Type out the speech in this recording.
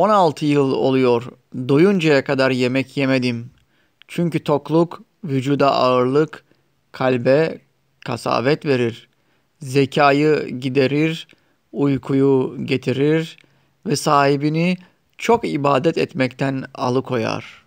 16 yıl oluyor doyuncaya kadar yemek yemedim. Çünkü tokluk vücuda ağırlık, kalbe kasavet verir. Zekayı giderir, uykuyu getirir ve sahibini çok ibadet etmekten alıkoyar.''